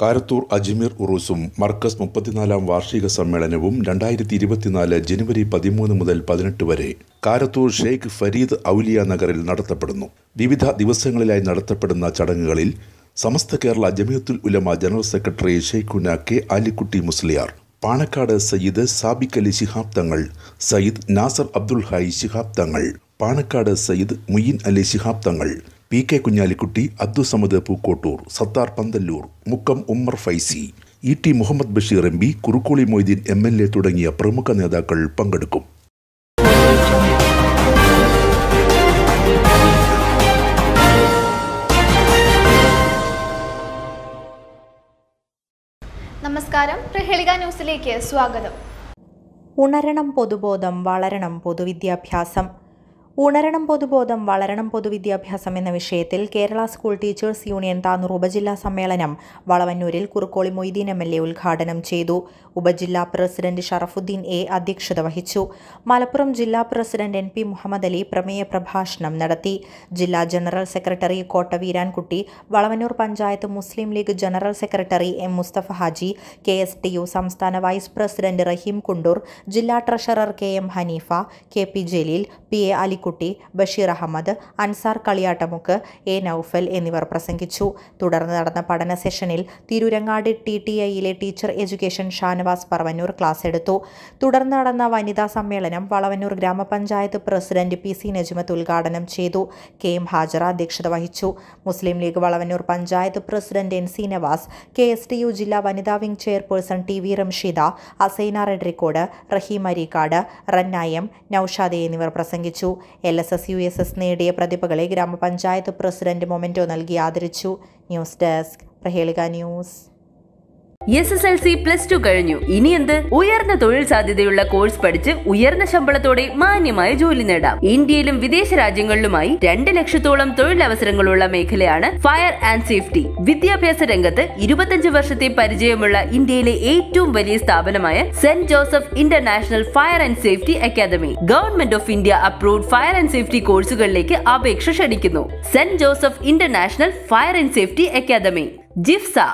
കാരത്തൂർ അജ്മീർ ഉറൂസും മർക്കസ് മുപ്പത്തിനാലാം വാർഷിക സമ്മേളനവും രണ്ടായിരത്തി ഇരുപത്തിനാല് ജനുവരി പതിമൂന്ന് മുതൽ പതിനെട്ട് വരെ കാരത്തൂർ ഷെയ്ഖ് ഫരീദ് ഔലിയ നഗറിൽ നടത്തപ്പെടുന്നു വിവിധ ദിവസങ്ങളിലായി നടത്തപ്പെടുന്ന ചടങ്ങുകളിൽ Samastha Kerala Jamiyyathul Ulama general secretary Shaikhuna K Alikutty Musliyar Panakkad Sayyid Sabiq Ali Shihab Thangal Sayyid Nasar Abdul Hai Shihab Thangal Panakkad Sayyid Muin Ali Shihab Thangal P K Kunhalikutty Abdussamad Pookkottur Sathar Panthalloor Mukkam Ummer Faizy E T Muhammad Basheer M P Kurukkoli Moideen M L A തുടങ്ങിയ പ്രമുഖ നേതാക്കൾ പങ്കെടുക്കും നമസ്കാരം പ്രഹേളിക ന്യൂസിലേക്ക് സ്വാഗതം ഉണരണം പൊതുബോധം വളരണം പൊതുവിദ്യാഭ്യാസം ഉണരണം പൊതുബോധം വളരണം പൊതുവിദ്യാഭ്യാസം എന്ന വിഷയത്തിൽ Kerala school teachers union Tanur ഉപജില്ലാ സമ്മേളനം വളവന്നൂരിൽ Kurukkoli Moideen M L A ഉദ്ഘാടനം ചെയ്തു ഉപജില്ലാ പ്രസിഡന്റ് ഷറഫുദ്ദീൻ എ അധ്യക്ഷത വഹിച്ചു മലപ്പുറം ജില്ലാ president N P Muhammad Ali പ്രമേയ പ്രഭാഷണം നടത്തി ജില്ലാ general secretary Kotta Veerankutty Valavannur panchayat Muslim League general secretary M Musthafa Haji K S T U സംസ്ഥാന വൈസ് പ്രസിഡന്റ് റഹീം കുണ്ടൂർ ജില്ലാ treasurer K M Haneefa K P Jaleel P A Ali Kutty Basheer Ahammed Ansar Kaliyattamukku A Noufal എന്നിവർ പ്രസംഗിച്ചു തുടർന്ന് നടന്ന പഠന സെഷനിൽ തിരൂരങ്ങാട് ടി ടി ഐയിലെ teacher education Shanavas Paravannur class എടുത്തു തുടർന്ന് നടന്ന വനിതാ സമ്മേളനം വളവന്നൂർ ഗ്രാമപഞ്ചായത്ത് പ്രസിഡന്റ് പി സി നജ്മത്ത് ഉദ്ഘാടനം ചെയ്തു കെ എം ഹാജറ അധ്യക്ഷത വഹിച്ചു Muslim League Valavannur panchayat president N C Navas K S T U ജില്ലാ വനിതാ wing chairperson T V Ramsheeda Asaina Redrikkode Raheem Areekkad Rannayam Noushade എന്നിവർ പ്രസംഗിച്ചു L S S U S S നേടിയ പ്രതിഭകളെ ഗ്രാമപഞ്ചായത്ത് പ്രസിഡന്റ് മൊമെന്റോ നൽകി ആദരിച്ചു news desk Prahelika news S S L C plus two കഴിഞ്ഞു ഇനി എന്ത് ഉയർന്ന തൊഴിൽ സാധ്യതയുള്ള കോഴ്സ് പഠിച്ച് ഉയർന്ന ശമ്പളത്തോടെ മാന്യമായ ജോലി നേടാം ഇന്ത്യയിലും വിദേശ രാജ്യങ്ങളിലുമായി രണ്ട് ലക്ഷത്തോളം തൊഴിലവസരങ്ങളുള്ള മേഖലയാണ് ഫയർ ആൻഡ് സേഫ്റ്റി വിദ്യാഭ്യാസ രംഗത്ത് ഇരുപത്തഞ്ച് വർഷത്തെ പരിചയമുള്ള ഇന്ത്യയിലെ ഏറ്റവും വലിയ സ്ഥാപനമായ saint Joseph international fire and safety academy government of India approved fire and safety കോഴ്സുകളിലേക്ക് അപേക്ഷ ക്ഷണിക്കുന്നു saint Joseph international fire and safety academy ജിഫ്സ